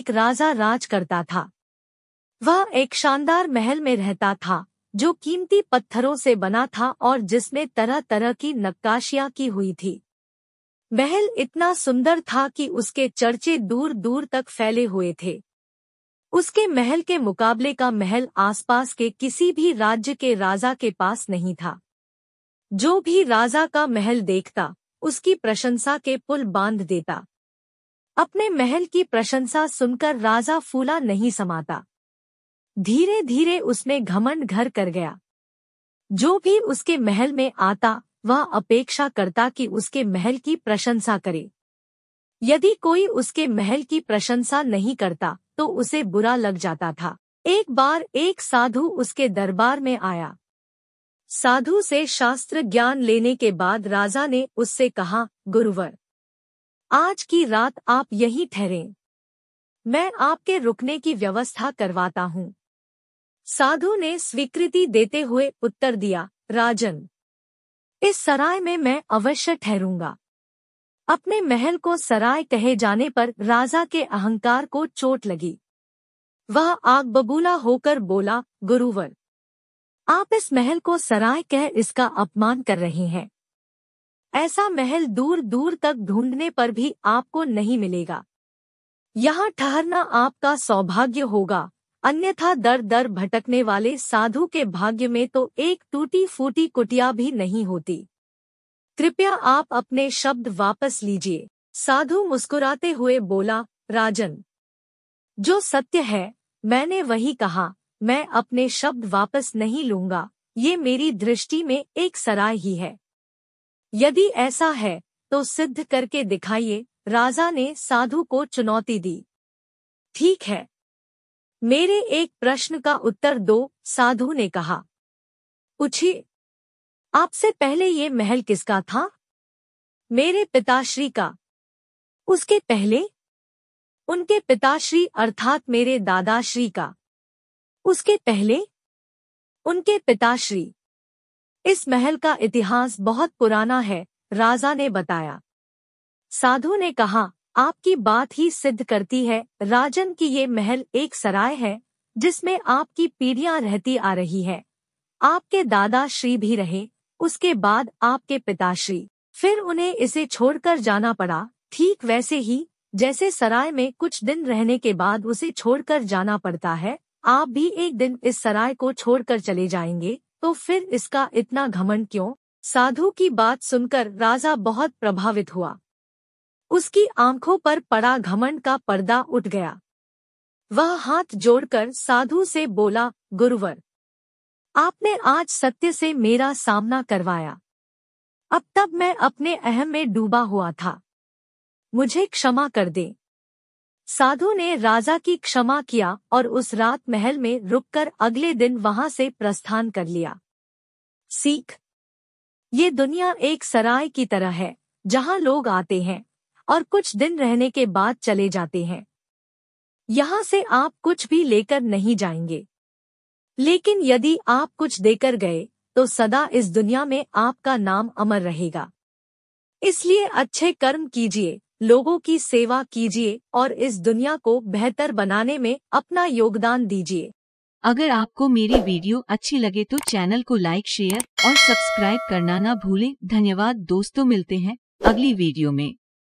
एक राजा राज करता था वह एक शानदार महल में रहता था जो कीमती पत्थरों से बना था और जिसमें तरह तरह की नक्काशियां की हुई थी महल इतना सुंदर था कि उसके चर्चे दूर दूर तक फैले हुए थे उसके महल के मुकाबले का महल आसपास के किसी भी राज्य के राजा के पास नहीं था जो भी राजा का महल देखता उसकी प्रशंसा के पुल बांध देता अपने महल की प्रशंसा सुनकर राजा फूला नहीं समाता धीरे धीरे उसमें घमंड घर कर गया जो भी उसके महल में आता वह अपेक्षा करता कि उसके महल की प्रशंसा करे यदि कोई उसके महल की प्रशंसा नहीं करता तो उसे बुरा लग जाता था एक बार एक साधु उसके दरबार में आया साधु से शास्त्र ज्ञान लेने के बाद राजा ने उससे कहा गुरुवर आज की रात आप यहीं ठहरें मैं आपके रुकने की व्यवस्था करवाता हूँ साधु ने स्वीकृति देते हुए उत्तर दिया राजन इस सराय में मैं अवश्य ठहरूंगा अपने महल को सराय कहे जाने पर राजा के अहंकार को चोट लगी वह आग बबूला होकर बोला गुरुवर आप इस महल को सराय कह इसका अपमान कर रहे हैं ऐसा महल दूर दूर तक ढूंढने पर भी आपको नहीं मिलेगा यहाँ ठहरना आपका सौभाग्य होगा अन्यथा दर दर भटकने वाले साधु के भाग्य में तो एक टूटी फूटी कुटिया भी नहीं होती कृपया आप अपने शब्द वापस लीजिए साधु मुस्कुराते हुए बोला राजन जो सत्य है मैंने वही कहा मैं अपने शब्द वापस नहीं लूंगा ये मेरी दृष्टि में एक सराय ही है यदि ऐसा है तो सिद्ध करके दिखाइए राजा ने साधु को चुनौती दी ठीक है मेरे एक प्रश्न का उत्तर दो साधु ने कहा पूछिए आपसे पहले ये महल किसका था मेरे पिताश्री का उसके पहले उनके पिताश्री अर्थात मेरे दादाश्री का उसके पहले उनके पिताश्री इस महल का इतिहास बहुत पुराना है राजा ने बताया साधु ने कहा आपकी बात ही सिद्ध करती है राजन की ये महल एक सराय है जिसमें आपकी पीढ़ियां रहती आ रही है आपके दादा श्री भी रहे उसके बाद आपके पिताश्री फिर उन्हें इसे छोड़कर जाना पड़ा ठीक वैसे ही जैसे सराय में कुछ दिन रहने के बाद उसे छोड़कर जाना पड़ता है आप भी एक दिन इस सराय को छोड़कर चले जाएंगे तो फिर इसका इतना घमंड क्यों साधु की बात सुनकर राजा बहुत प्रभावित हुआ उसकी आंखों पर पड़ा घमंड का पर्दा उठ गया वह हाथ जोड़कर साधु से बोला गुरुवर आपने आज सत्य से मेरा सामना करवाया अब तब मैं अपने अहम में डूबा हुआ था मुझे क्षमा कर दे साधु ने राजा की क्षमा किया और उस रात महल में रुककर अगले दिन वहां से प्रस्थान कर लिया सीख ये दुनिया एक सराय की तरह है जहां लोग आते हैं और कुछ दिन रहने के बाद चले जाते हैं यहाँ से आप कुछ भी लेकर नहीं जाएंगे लेकिन यदि आप कुछ देकर गए तो सदा इस दुनिया में आपका नाम अमर रहेगा इसलिए अच्छे कर्म कीजिए लोगों की सेवा कीजिए और इस दुनिया को बेहतर बनाने में अपना योगदान दीजिए अगर आपको मेरी वीडियो अच्छी लगे तो चैनल को लाइक शेयर और सब्सक्राइब करना ना भूलें धन्यवाद दोस्तों मिलते हैं अगली वीडियो में